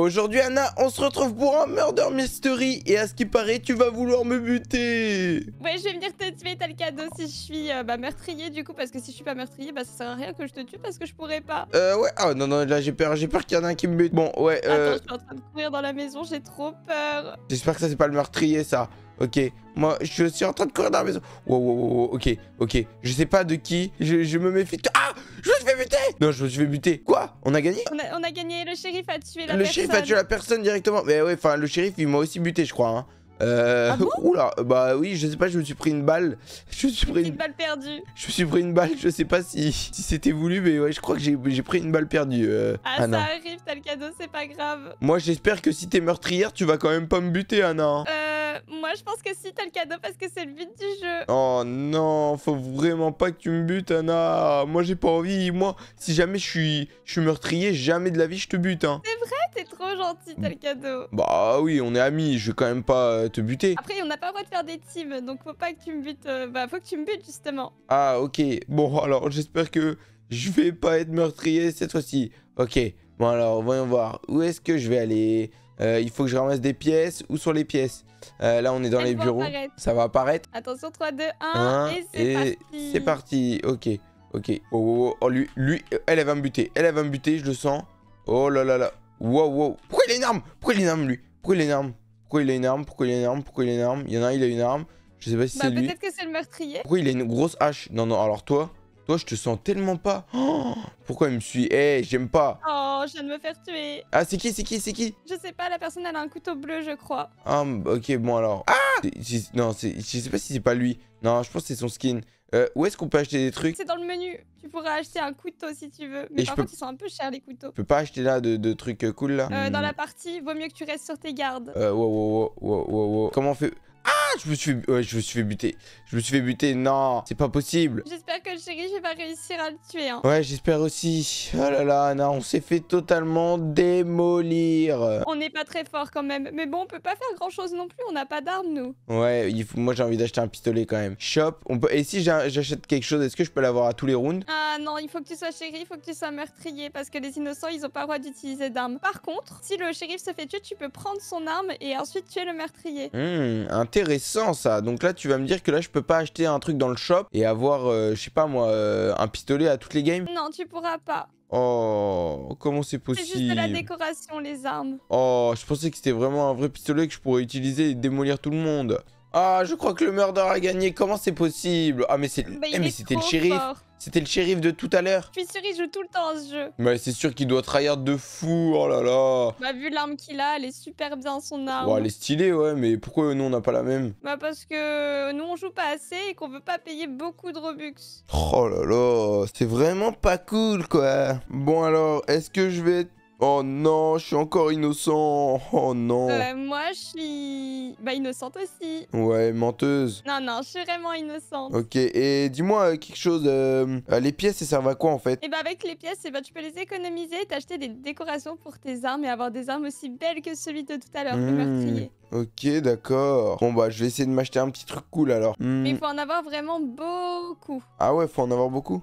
Aujourd'hui, Anna, on se retrouve pour un murder mystery. Et à ce qui paraît, tu vas vouloir me buter. Ouais, je vais venir te tuer, t'as le cadeau si je suis euh, bah, meurtrier, du coup. Parce que si je suis pas meurtrier, bah ça sert à rien que je te tue parce que je pourrais pas. Euh, ouais. Ah, non, non, là, j'ai peur. J'ai peur qu'il y en a un qui me bute. Bon, ouais. Attends, euh, je suis en train de courir dans la maison, j'ai trop peur. J'espère que ça, c'est pas le meurtrier, ça. Ok, moi, je suis en train de courir dans la maison. Wow, wow, wow, ok, ok. Je sais pas de qui. Je, me méfie. Ah Je me suis fait buter Non, je me suis fait buter. Quoi On a gagné on a, on a, gagné. Le shérif a tué la personne. Le shérif a tué la personne directement. Mais ouais, enfin, le shérif, il m'a aussi buté, je crois. Hein. Euh, ah oula, bah oui, je sais pas, je me suis pris une balle. Je me suis pris une balle perdue. Je me suis pris une balle, je sais pas si, c'était voulu, mais ouais, je crois que j'ai pris une balle perdue. Euh, ah, ça arrive, t'as le cadeau, c'est pas grave. Moi, j'espère que si t'es meurtrière, tu vas quand même pas me buter, Anna. Euh, moi, je pense que si, t'as le cadeau parce que c'est le but du jeu. Oh non, faut vraiment pas que tu me butes, Anna. Moi, j'ai pas envie. Moi, si jamais je suis, je suis meurtrier, jamais de la vie, je te bute. Hein. C'est vrai t'es trop gentil, t'as le cadeau. Bah oui, on est amis, je vais quand même pas euh, te buter. Après, on n'a pas le droit de faire des teams, donc faut pas que tu me butes. Euh, bah, faut que tu me butes, justement. Ah, ok. Bon, alors, j'espère que je vais pas être meurtrier cette fois-ci. Ok, bon alors, voyons voir. Où est-ce que je vais aller euh, Il faut que je ramasse des pièces. Où sont les pièces Là, on est dans les bureaux. Ça va apparaître. Attention, 3, 2, 1, et c'est parti. C'est parti, ok. Ok, oh, oh, oh, oh lui, lui, elle, va me buter, elle, elle va me buter, je le sens. Oh là là là, Wow, wow. Pourquoi il a une arme Pourquoi il a une arme, lui Pourquoi il a une arme Pourquoi il a une arme Pourquoi il a une arme Pourquoi il a une arme Il y en a un, il a une arme. Je sais pas si bah, c'est lui. Peut-être que c'est le meurtrier. Pourquoi il a une grosse hache Non, non, alors toi, toi, je te sens tellement pas. Oh, pourquoi il me suit Eh, hey, j'aime pas. Oh, je viens de me faire tuer. Ah, c'est qui C'est qui C'est qui Je sais pas, la personne, elle a un couteau bleu, je crois. Ah, ok, bon alors. Ah Non, je sais pas si c'est pas lui. Non, je pense que c'est son skin. Euh, où est-ce qu'on peut acheter des trucs C'est dans le menu. Tu pourrais acheter un couteau si tu veux. Mais je' par contre, ils sont un peu chers les couteaux. Tu peux pas acheter là de, de trucs cool là euh, Dans hmm. la partie, vaut mieux que tu restes sur tes gardes. Euh, wow, wow, wow, wow, wow, wow. Comment on fait ah, je me suis fait... je me suis fait buter. Je me suis fait buter. Non, c'est pas possible. J'espère que le shérif va réussir à le tuer. Hein. Ouais, j'espère aussi. Oh là là, Non on s'est fait totalement démolir. On n'est pas très fort quand même. Mais bon, on peut pas faire grand chose non plus. On n'a pas d'armes, nous. Ouais, moi j'ai envie d'acheter un pistolet quand même. Shop. On peut... Et si j'achète quelque chose, est-ce que je peux l'avoir à tous les rounds Ah non, il faut que tu sois shérif, il faut que tu sois meurtrier. Parce que les innocents, ils ont pas le droit d'utiliser d'armes. Par contre, si le shérif se fait tuer, tu peux prendre son arme et ensuite tuer le meurtrier. Hum, intéressant sans ça. Donc là, tu vas me dire que là, je peux pas acheter un truc dans le shop et avoir, euh, je sais pas moi, euh, un pistolet à toutes les games Non, tu pourras pas. Oh, comment c'est possible C'est juste de la décoration, les armes. Oh, je pensais que c'était vraiment un vrai pistolet que je pourrais utiliser et démolir tout le monde. Ah, je crois que le murder a gagné. Comment c'est possible Ah, mais bah, eh, c'était le shérif. C'était le shérif de tout à l'heure. Je suis sûr, qu'il joue tout le temps à ce jeu. Mais c'est sûr qu'il doit trahir de fou. Oh là là. Bah, vu l'arme qu'il a, elle est super bien son arme. Ouais elle est stylée, ouais, mais pourquoi nous on n'a pas la même Bah, parce que nous on joue pas assez et qu'on veut pas payer beaucoup de Robux. Oh là là, c'est vraiment pas cool quoi. Bon, alors, est-ce que je vais Oh non, je suis encore innocent. Oh non. Euh, moi, je suis. Bah, innocente aussi. Ouais, menteuse. Non, non, je suis vraiment innocente. Ok, et dis-moi euh, quelque chose. euh, euh les pièces, ça servent à quoi en fait Eh bah, avec les pièces, eh ben, tu peux les économiser, t'acheter des décorations pour tes armes et avoir des armes aussi belles que celui de tout à l'heure, le hmm, meurtrier. Ok, d'accord. Bon, bah, je vais essayer de m'acheter un petit truc cool alors. Hmm. Mais il faut en avoir vraiment beaucoup. Ah ouais, il faut en avoir beaucoup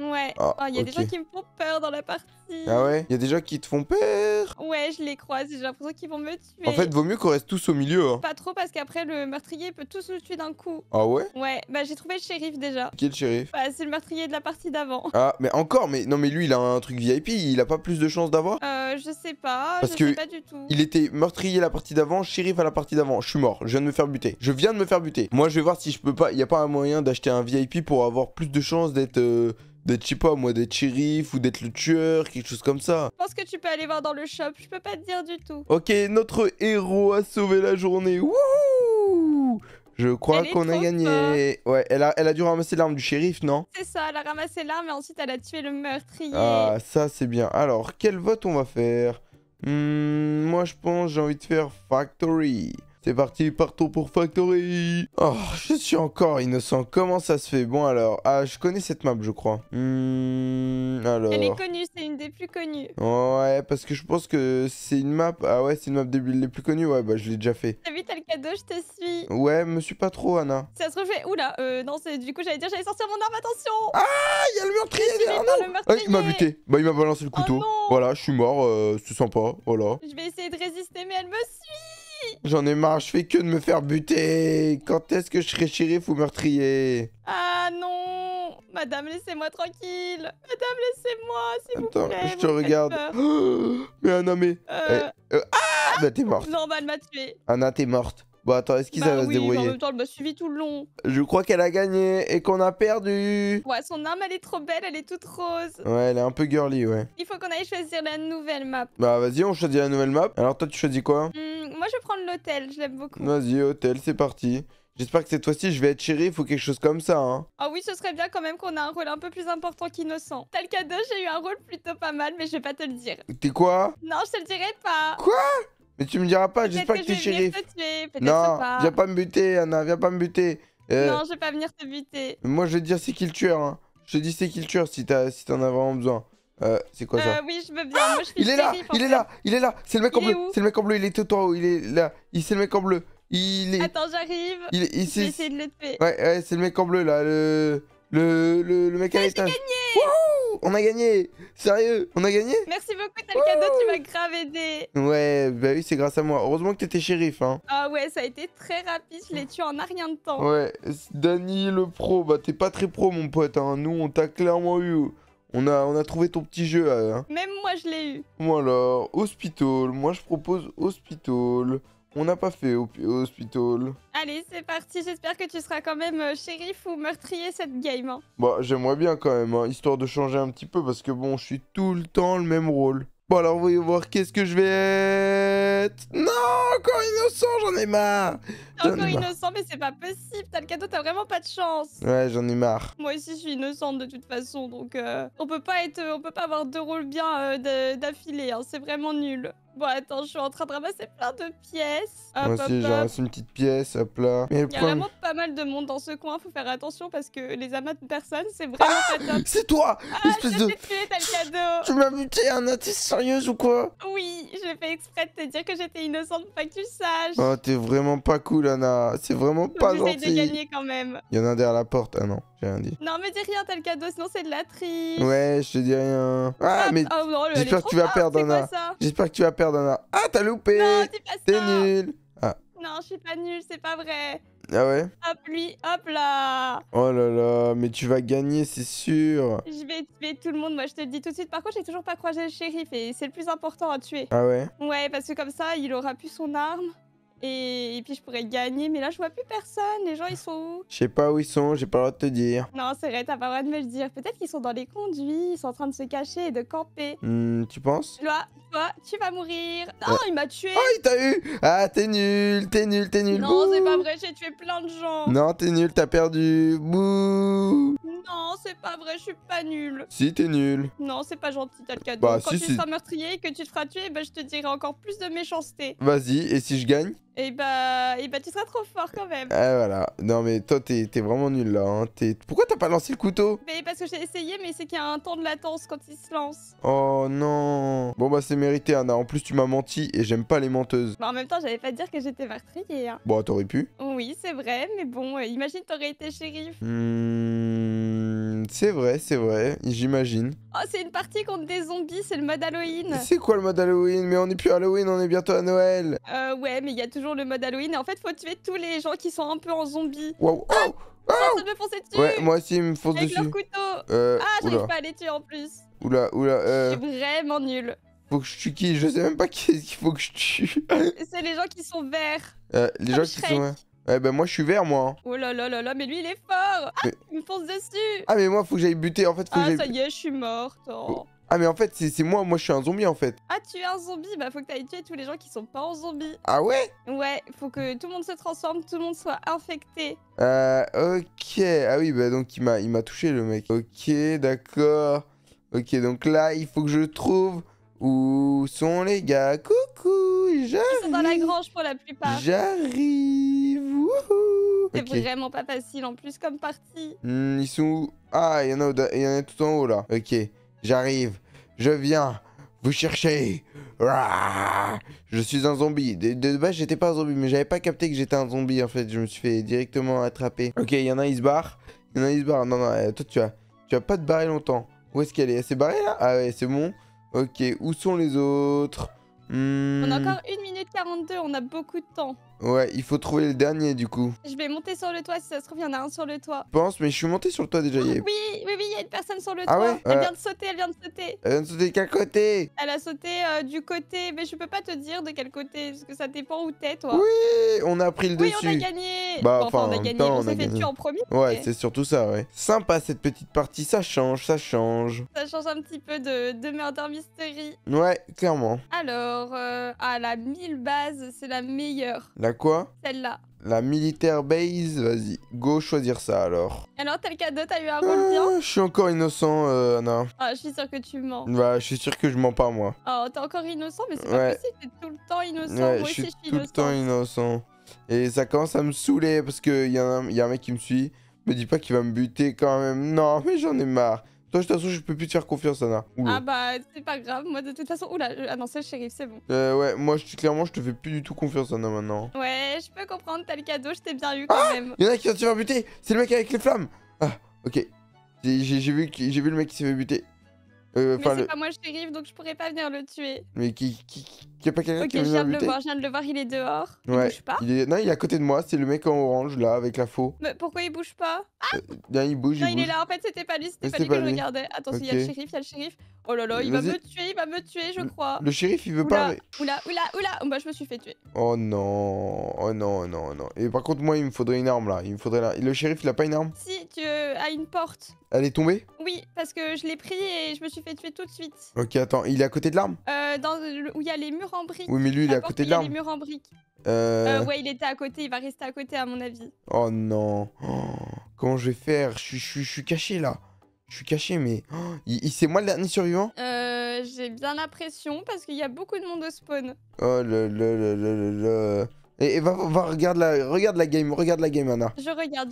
Ouais. Ah, oh, il y a des gens qui me font peur dans la partie. Ah ouais Il y a des gens qui te font peur Ouais, je les croise, j'ai l'impression qu'ils vont me tuer. En fait, vaut mieux qu'on reste tous au milieu. Hein. Pas trop, parce qu'après, le meurtrier peut tous nous tuer d'un coup. Ah ouais Ouais, bah j'ai trouvé le shérif déjà. Qui est le shérif Bah, c'est le meurtrier de la partie d'avant. Ah, mais encore Mais non, mais lui, il a un truc VIP, il a pas plus de chances d'avoir Euh, je sais pas, parce je que sais pas du tout. Il était meurtrier la partie d'avant, shérif à la partie d'avant. Je suis mort, je viens de me faire buter. Je viens de me faire buter. Moi, je vais voir si je peux pas. Il y a pas un moyen d'acheter un VIP pour avoir plus de chances d'être. Euh, d'être, je sais pas moi, d'être shérif ou d'être le tueur, quelque chose comme ça. Je pense que tu peux aller voir dans le shop, je peux pas te dire du tout. Ok, notre héros a sauvé la journée. Wouhou je crois qu'on a gagné. Ouais, elle a, elle a dû ramasser l'arme du shérif, non C'est ça, elle a ramassé l'arme et ensuite elle a tué le meurtrier. Ah, ça c'est bien. Alors, quel vote on va faire Hum, moi je pense j'ai envie de faire Factory. C'est parti, partons pour Factory Oh, je suis encore innocent, comment ça se fait Bon alors, ah, je connais cette map, je crois. Hmm, alors... Elle est connue, c'est une des plus connues. Ouais, parce que je pense que c'est une map... Ah ouais, c'est une map des plus connues, ouais, bah je l'ai déjà fait. T'as vu, t'as cadeau, je te suis. Ouais, me suis pas trop, Anna. Ça se refait... Oula, euh, non, c'est du coup, j'allais dire, j'allais sortir mon arme, attention Ah, il y a le meurtrier, derrière non Il m'a buté, bah il m'a balancé le couteau. Oh voilà, je suis mort, euh, c'est sympa, voilà. Je vais essayer de résister, mais elle me suit J'en ai marre, je fais que de me faire buter. Quand est-ce que je serai shérif ou meurtrier Ah non Madame, laissez-moi tranquille Madame, laissez-moi, s'il vous plaît Attends, je te regarde. mais Anna, mais... Euh... Eh, euh... Ah Bah t'es euh, morte. m'a tué. Anna, t'es morte. Bon, bah, attends, est-ce qu'ils bah avaient oui, se bah, débrouiller elle m'a suivi tout le long. Je crois qu'elle a gagné et qu'on a perdu. Ouais, son arme, elle est trop belle, elle est toute rose. Ouais, elle est un peu girly, ouais. Il faut qu'on aille choisir la nouvelle map. Bah, vas-y, on choisit la nouvelle map. Alors, toi, tu choisis quoi hmm, Moi, je vais prendre l'hôtel, je l'aime beaucoup. Vas-y, hôtel, c'est parti. J'espère que cette fois-ci, je vais être shérif ou quelque chose comme ça. Hein. Ah oui, ce serait bien quand même qu'on ait un rôle un peu plus important qu'innocent. Tel cadeau, j'ai eu un rôle plutôt pas mal, mais je vais pas te le dire. T'es quoi Non, je te le dirai pas. Quoi mais tu me diras pas, j'espère que, que t'es shérif. Te non, pas. viens pas me buter, Anna, viens pas me buter. Euh, non, je vais pas venir te buter. Moi, je vais te dire c'est qui le tueur. Hein. Je te dis c'est qui le tueur si t'en as, si as vraiment besoin. Euh, c'est quoi ça Ah Oui, je veux bien. Moi, je il, est là, il est là, il est là, C'est le mec en bleu. C'est le mec en bleu. Il est tout en haut. Il est là. Il c'est le mec en bleu. Il est. Attends, j'arrive. Il, il, de le tuer. Ouais, ouais c'est le mec en bleu là. Le. Le, le, mec à l'étage. On a gagné Sérieux On a gagné Merci beaucoup, t'as le cadeau, tu m'as grave aidé Ouais, bah oui, c'est grâce à moi. Heureusement que t'étais shérif, hein. Ah ouais, ça a été très rapide, je l'ai tué en un rien de temps. Ouais, Danny le pro, bah t'es pas très pro, mon pote, hein. Nous, on t'a clairement eu... On a, on a trouvé ton petit jeu, euh, hein. Même moi, je l'ai eu. Bon alors, Hospital. Moi, je propose Hospital. On n'a pas fait au, hospital. Allez, c'est parti. J'espère que tu seras quand même euh, shérif ou meurtrier cette game. Bon, hein. bah, j'aimerais bien quand même, hein, histoire de changer un petit peu parce que bon, je suis tout le temps le même rôle. Bon, alors voyons voir qu'est-ce que je vais être. Non, encore innocent, j'en ai marre. Encore innocent, mais c'est pas possible. T'as le cadeau, t'as vraiment pas de chance. Ouais, j'en ai marre. Moi aussi, je suis innocente de toute façon, donc euh, on peut pas être, on peut pas avoir deux rôles bien euh, d'affilée. Hein. c'est vraiment nul. Bon, attends, je suis en train de ramasser plein de pièces. Moi aussi, j'ai ramassé une petite pièce, hop là. Il y a vraiment pas mal de monde dans ce coin, faut faire attention parce que les amas de personnes, c'est vraiment pas ah top. C'est toi ah, je de. Tué, le cadeau. Tu m'as muté Anna, t'es sérieuse ou quoi Oui, l'ai fait exprès de te dire que j'étais innocente pas que tu saches. Oh, t'es vraiment pas cool, Anna. C'est vraiment pas gentil. J'essaie de gagner quand même. Il y en a derrière la porte, ah non. Non, mais dis rien, t'as le cadeau, sinon c'est de la triche. Ouais, je te dis rien. Ah, ah mais. Oh, j'espère que tu vas perdre, un. J'espère que tu vas perdre, Ah, t'as loupé Non, pas T'es nul ah. Non, je suis pas nul, c'est pas vrai. Ah ouais Hop lui, hop là Oh là là, mais tu vas gagner, c'est sûr Je vais tuer tout le monde, moi je te le dis tout de suite. Par contre, j'ai toujours pas croisé le shérif et c'est le plus important à tuer. Ah ouais Ouais, parce que comme ça, il aura plus son arme. Et, puis je pourrais gagner, mais là je vois plus personne, les gens ils sont où Je sais pas où ils sont, j'ai pas le droit de te dire. Non, c'est vrai, t'as pas le droit de me le dire. Peut-être qu'ils sont dans les conduits, ils sont en train de se cacher et de camper. Hmm, tu penses Là, tu vas mourir. Oh, il m'a tué. Oh, il t'a eu. Ah, t'es nul, t'es nul, t'es nul. Non, c'est pas vrai, j'ai tué plein de gens. Non, t'es nul, t'as perdu. Bouh. Non, c'est pas vrai, je suis pas nul. Si, t'es nul. Non, c'est pas gentil, t'as le cadeau. Bah, Quand si, tu seras meurtrier et que tu te feras tuer, bah, je te dirai encore plus de méchanceté. Vas-y, et si je gagne et eh bah, et eh bah, tu seras trop fort quand même. Ah voilà. Non mais toi, t'es vraiment nul là. Hein. Es... Pourquoi t'as pas lancé le couteau parce que j'ai essayé, mais c'est qu'il y a un temps de latence quand il se lance. Oh non. Bon bah c'est mérité, Anna. En plus, tu m'as menti et j'aime pas les menteuses. Bah, en même temps, j'avais pas dire que j'étais meurtrier. Hein. Bon, bah, t'aurais pu. Oui, c'est vrai, mais bon, euh, imagine t'aurais été shérif. Hmm, c'est vrai, c'est vrai, j'imagine. Oh, c'est une partie contre des zombies, c'est le mode Halloween. C'est quoi le mode Halloween Mais on est plus Halloween, on est bientôt à Noël. Euh, ouais, mais il y a toujours le mode Halloween. Et en fait, faut tuer tous les gens qui sont un peu en zombie. Waouh. Oh ah, ça me dessus Ouais, moi aussi, il me fonce dessus. Avec leur couteau. Euh, ah, j'arrive pas à les tuer en plus. Oula, oula. Euh... Je suis vraiment nul. Faut que je tue qui Je sais même pas qui qu'il faut que je tue. C'est les gens qui sont verts. Euh, les gens qui sont Ouais, bah moi je suis vert moi. Hein. Oh là là là là, mais lui il est fort. Ah, il me fonce dessus. Ah, mais moi faut que j'aille buter en fait. Faut ah, ça y est, je suis morte. Oh. Oh. Ah, mais en fait, c'est moi, moi je suis un zombie en fait. Ah, tu es un zombie Bah faut que t'ailles tuer tous les gens qui sont pas en zombie. Ah ouais Ouais, faut que tout le monde se transforme, tout le monde soit infecté. Euh, ok. Ah oui, bah donc il m'a touché le mec. Ok, d'accord. Ok, donc là il faut que je trouve où sont les gars Coucou, j'arrive. Ils sont dans la grange pour la plupart. J'arrive. C'est vraiment pas facile en plus comme partie. Hmm, ils sont où Ah, il y, en a, tout en haut là. Ok, j'arrive. Je viens. Vous cherchez. Je suis un zombie. De, de base, j'étais pas un zombie, mais j'avais pas capté que j'étais un zombie en fait. Je me suis fait directement attraper. Ok, il y en a, il se barre. Il y en a, il se barre. Non, non, euh, toi, tu as, tu as pas de barrer longtemps. Où est-ce qu'elle est Elle s'est barrée là Ah ouais, c'est bon. Ok, où sont les autres On a hmm. encore 1 minute 42, on a beaucoup de temps. Ouais, il faut trouver le dernier du coup. Je vais monter sur le toit, si ça se trouve, il y en a un sur le toit. Je pense, mais je suis montée sur le toit déjà. oui, oui, oui, il y a une personne sur le ah toit. elle vient de sauter, elle vient de sauter. Elle vient de sauter de quel côté Elle a sauté euh, du côté, mais je peux pas te dire de quel côté, parce que ça dépend où t'es, toi. Oui, on a pris le dessus. Oui, on a gagné. Bah, enfin, on a gagné, on, s'est fait tuer en premier. Ouais, c'est surtout ça, ouais. Sympa cette petite partie, ça change, ça change. Ça change un petit peu de, de Murder Mystery. Ouais, clairement. Alors, à euh, ah, la 1000 bases, c'est la meilleure. La quoi Celle-là. La militaire base, vas-y. Go choisir ça alors. Alors t'as le cadeau, t'as eu un rôle ah, bien Je suis encore innocent, euh, Anna. Ah, je suis sûr que tu mens. Bah, je suis sûr que je mens pas moi. Oh, t'es encore innocent, mais c'est pas possible, t'es tout le temps innocent. Ouais, moi je suis, aussi, je suis tout le temps innocent. Et ça commence à me saouler parce qu'il y, a un, y a un mec qui me suit. Me dis pas qu'il va me buter quand même. Non, mais j'en ai marre. Toi, de toute façon, je peux plus te faire confiance, Anna. Ah bah, c'est pas grave. Moi, de toute façon, oula, ah non, c'est le shérif, c'est bon. Euh, ouais, moi, je, clairement, je te fais plus du tout confiance, Anna, maintenant. Ouais, je peux comprendre, t'as le cadeau, je t'ai bien eu quand ah Il même. en a qui vont se faire buter C'est le mec avec les flammes Ah, ok. J'ai vu, vu le mec qui s'est fait buter. Euh, mais c'est pas moi le shérif, donc je pourrais pas venir le tuer. Mais qui, qui, qui y a pas quelqu'un okay, qui veut je viens de le voir, je viens de le voir, il est dehors. Ouais. Il bouge pas. Il est... Non, il est à côté de moi, c'est le mec en orange là avec la faux. Mais pourquoi il bouge pas ah euh, il bouge. Non, il, il est là, en fait, c'était pas lui, c'était pas, lui que je regardais. Attention, il y a le shérif, il y a le shérif. Oh là là, il va me tuer, il va me tuer, je crois. Le, shérif, il veut oula. pas. Oula, oula, oula. oula. Oh, bah, je me suis fait tuer. Oh non, oh non, oh non, oh non. Et par contre, moi, il me faudrait une arme là. Il me faudrait la Le shérif, il a pas une arme Si, tu as euh, une porte. Elle est tombée Oui, parce que je l'ai pris et je me suis suis fait tuer tout de suite. Ok, attends, il est à côté de l'arme euh, dans où il y a les murs en briques. Oui, mais lui, il est à côté où de Il y a les murs en briques. Euh. euh, ouais, il était à côté, il va rester à côté à mon avis. Oh non. Oh, comment je vais faire je suis, caché là. Je suis caché, mais. Oh, il- C'est moi le dernier survivant euh, j'ai bien l'impression parce qu'il y a beaucoup de monde au spawn. Oh le le le le le. Et, va, va, regarde la, regarde la game, regarde la game, Anna. Je regarde,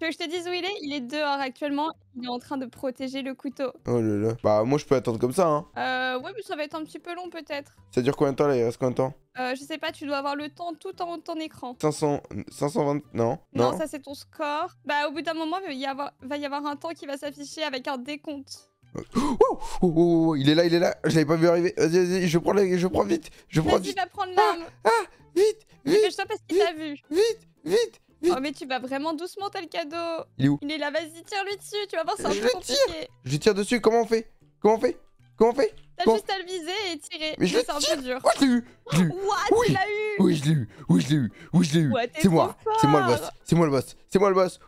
que je te dise où il est, il est dehors actuellement. Il est en train de protéger le couteau. Oh là là. Bah, moi, je peux attendre comme ça, hein. Euh, ouais, mais ça va être un petit peu long, peut-être. Ça dure combien de temps, là Il reste combien de temps euh, je sais pas, tu dois avoir le temps tout en haut de ton écran. 500... 520... Non. Non, ça c'est ton score. Bah au bout d'un moment, il va y, avoir... va avoir un temps qui va s'afficher avec un décompte. Oh, oh, oh, oh, il est là, il est là. Je l'avais pas vu arriver. Vas-y, vas-y, je prends, je prends vite. Je prends vite. Vas-y, va prendre l'arme. Ah, vite, qu'il l'a vu. vite, vite mais tu vas vraiment doucement, t'as le cadeau. Il est où Il est là, vas-y, tire-lui dessus, tu vas voir, c'est un je peu compliqué. Tire je tire dessus, comment on fait Comment on fait Comment on fait T'as juste à le viser et tirer. Mais je c'est un peu dur. Oh, je l'ai eu. Je l'ai eu. What oui. Tu eu. Oui, je l'ai eu. Oui, je l'ai eu. Oui, je l'ai eu. c'est moi. C'est moi le boss. C'est moi le boss. C'est moi le boss.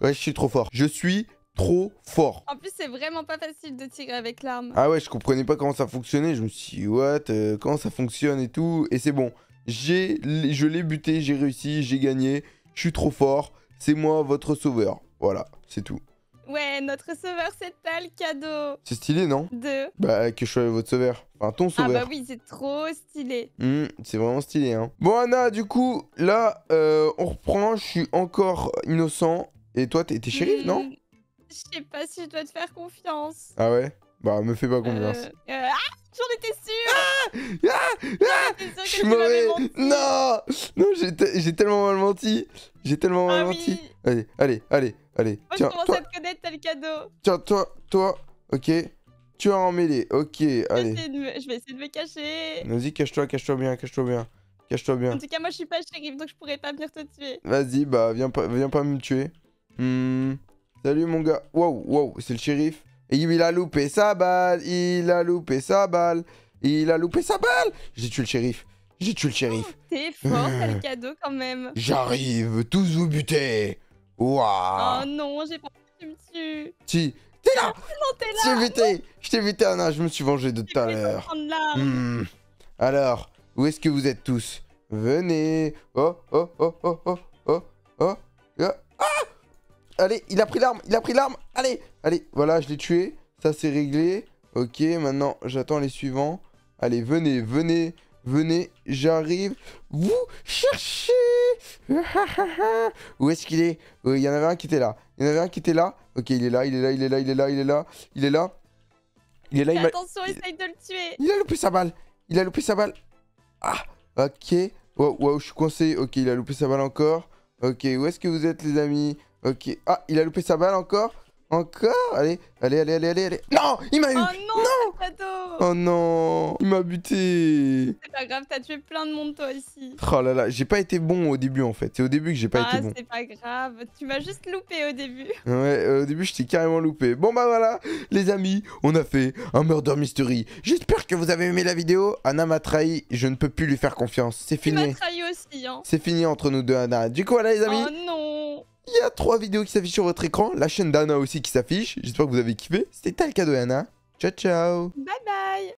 Ouais, je suis trop fort. Je suis trop fort. En plus, c'est vraiment pas facile de tirer avec l'arme. Ah ouais, je comprenais pas comment ça fonctionnait. Je me suis dit, what euh, Comment ça fonctionne et tout. Et c'est bon je l'ai buté, j'ai réussi, j'ai gagné, je suis trop fort, c'est moi votre sauveur. Voilà, c'est tout. Ouais, notre sauveur, c'est pas le cadeau. C'est stylé, non Deux. Bah, que je sois votre sauveur. Enfin, ton ah sauveur. Ah bah oui, c'est trop stylé. Hmm, c'est vraiment stylé, hein. Bon, Anna, du coup, là, euh, on reprend. Je suis encore innocent. Et toi, t'es shérif, non hmm, Je sais pas si je dois te faire confiance. Ah ouais bah, me fais pas confiance. Euh, euh, ah J'en étais sûr ah, ah, ah Je suis mauvais Non Non, j'ai tellement mal menti J'ai tellement mal ah menti Allez, allez, allez, allez Moi, Tiens, je commence à te connaître, t'as le cadeau Tiens, toi, toi, ok Tu as emmêlé, ok, je allez vais Je vais essayer de me cacher Vas-y, cache-toi, cache-toi bien, cache-toi bien Cache-toi bien En tout cas, moi, je suis pas le shérif, donc je pourrais pas venir te tuer Vas-y, bah, viens pas, viens pas me tuer hmm. Salut, mon gars Wow, wow, c'est le shérif il a loupé sa balle, il a loupé sa balle, il a loupé sa balle J'ai tué le shérif, j'ai tué le shérif. Oh, t'es fort, t'as le cadeau quand même. J'arrive, tous vous butez. Waouh. Oh non, j'ai pas tu me tues. Si, t'es là Je t'ai buté, je t'ai buté, Anna, je me suis vengé de tout à l'heure. Hmm. Alors, où est-ce que vous êtes tous Venez. Oh, oh, oh, oh, oh, oh, oh. Ah Allez, il a pris l'arme, il a pris l'arme. Allez, allez, voilà, je l'ai tué. Ça, c'est réglé. Ok, maintenant, j'attends les suivants. Allez, venez, venez, venez. J'arrive. Vous cherchez. Où est-ce qu'il est, euh, il, y en avait un qui était là. Il y en avait un qui était là. Ok, il est là, il est là, il est là, il est là, il est là. Il est là. Il est là, il m'a... Attention, il... essaye de le tuer. Il a loupé sa balle. Il a loupé sa balle. Ah, ok. Wow, wow, je suis coincé. Ok, il a loupé sa balle encore. Ok, où est-ce que vous êtes, les amis Ok. Ah, il a loupé sa balle encore. Encore Allez, allez, allez, allez, allez, Non Il m'a eu Oh non, Oh non Il m'a buté C'est pas grave, t'as tué plein de monde toi ici. Oh là là, j'ai pas été bon au début en fait. C'est au début que j'ai pas ah, été bon. Ah, c'est pas grave. Tu m'as juste loupé au début. Ouais, euh, au début, je t'ai carrément loupé. Bon bah voilà, les amis, on a fait un Murder Mystery. J'espère que vous avez aimé la vidéo. Anna m'a trahi, je ne peux plus lui faire confiance. C'est fini. Tu m'as trahi aussi, hein. C'est fini entre nous deux, Anna. Du coup, voilà les amis. Oh non il y a trois vidéos qui s'affichent sur votre écran, la chaîne d'Anna aussi qui s'affiche. J'espère que vous avez kiffé. C'était le Anna. Ciao, ciao. Bye bye.